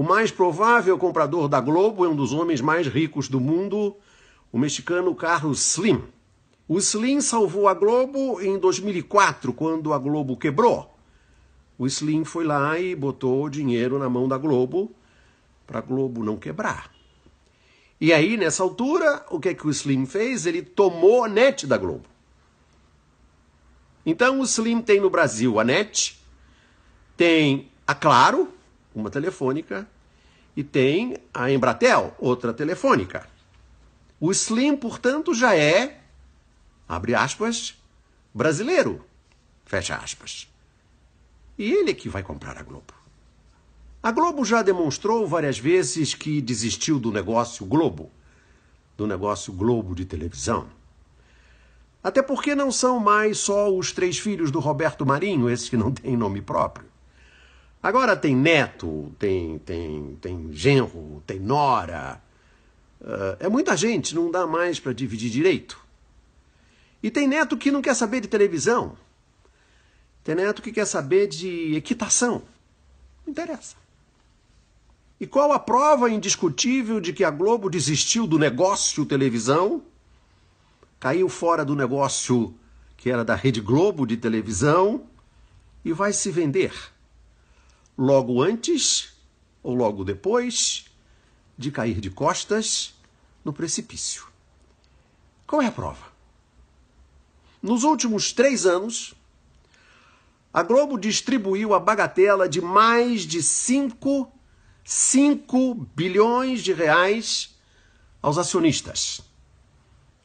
O mais provável comprador da Globo é um dos homens mais ricos do mundo, o mexicano Carlos Slim. O Slim salvou a Globo em 2004, quando a Globo quebrou. O Slim foi lá e botou dinheiro na mão da Globo para a Globo não quebrar. E aí, nessa altura, o que é que o Slim fez? Ele tomou a net da Globo. Então, o Slim tem no Brasil a net, tem a Claro, uma telefônica, e tem a Embratel, outra telefônica. O Slim, portanto, já é, abre aspas, brasileiro, fecha aspas. E ele é que vai comprar a Globo. A Globo já demonstrou várias vezes que desistiu do negócio Globo, do negócio Globo de televisão. Até porque não são mais só os três filhos do Roberto Marinho, esses que não têm nome próprio. Agora tem neto, tem, tem, tem genro, tem nora. Uh, é muita gente, não dá mais para dividir direito. E tem neto que não quer saber de televisão. Tem neto que quer saber de equitação. Não interessa. E qual a prova indiscutível de que a Globo desistiu do negócio televisão? Caiu fora do negócio que era da Rede Globo de televisão e vai se vender logo antes ou logo depois de cair de costas no precipício. Qual é a prova? Nos últimos três anos, a Globo distribuiu a bagatela de mais de 5, 5 bilhões de reais aos acionistas.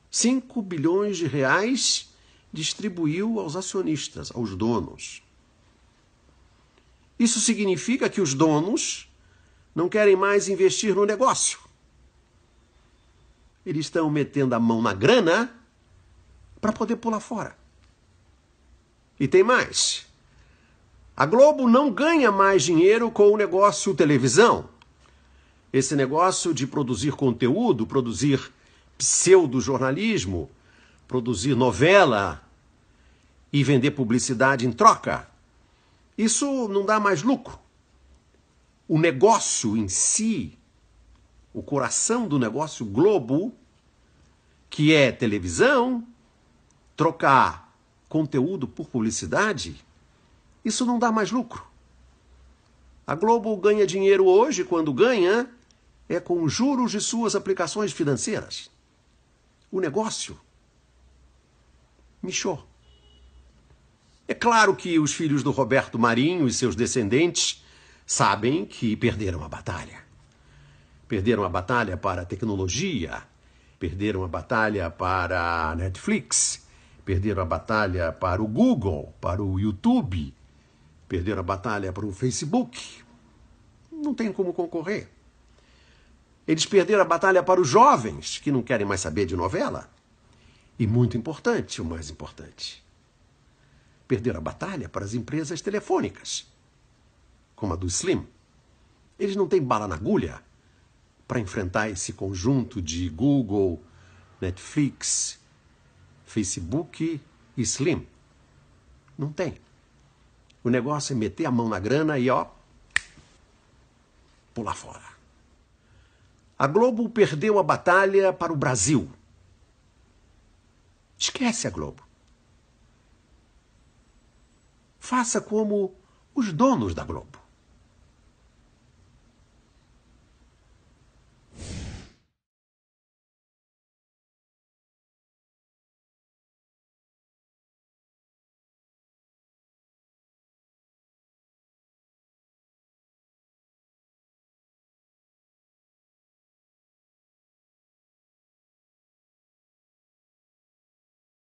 5 bilhões de reais distribuiu aos acionistas, aos donos. Isso significa que os donos não querem mais investir no negócio. Eles estão metendo a mão na grana para poder pular fora. E tem mais. A Globo não ganha mais dinheiro com o negócio televisão. Esse negócio de produzir conteúdo, produzir pseudo-jornalismo, produzir novela e vender publicidade em troca isso não dá mais lucro. O negócio em si, o coração do negócio Globo, que é televisão, trocar conteúdo por publicidade, isso não dá mais lucro. A Globo ganha dinheiro hoje, quando ganha, é com juros de suas aplicações financeiras. O negócio mexeu. É claro que os filhos do Roberto Marinho e seus descendentes sabem que perderam a batalha. Perderam a batalha para a tecnologia, perderam a batalha para a Netflix, perderam a batalha para o Google, para o YouTube, perderam a batalha para o Facebook. Não tem como concorrer. Eles perderam a batalha para os jovens, que não querem mais saber de novela. E muito importante, o mais importante, perderam a batalha para as empresas telefônicas, como a do Slim. Eles não têm bala na agulha para enfrentar esse conjunto de Google, Netflix, Facebook e Slim. Não tem. O negócio é meter a mão na grana e ó, pular fora. A Globo perdeu a batalha para o Brasil. Esquece a Globo. Faça como os donos da Globo.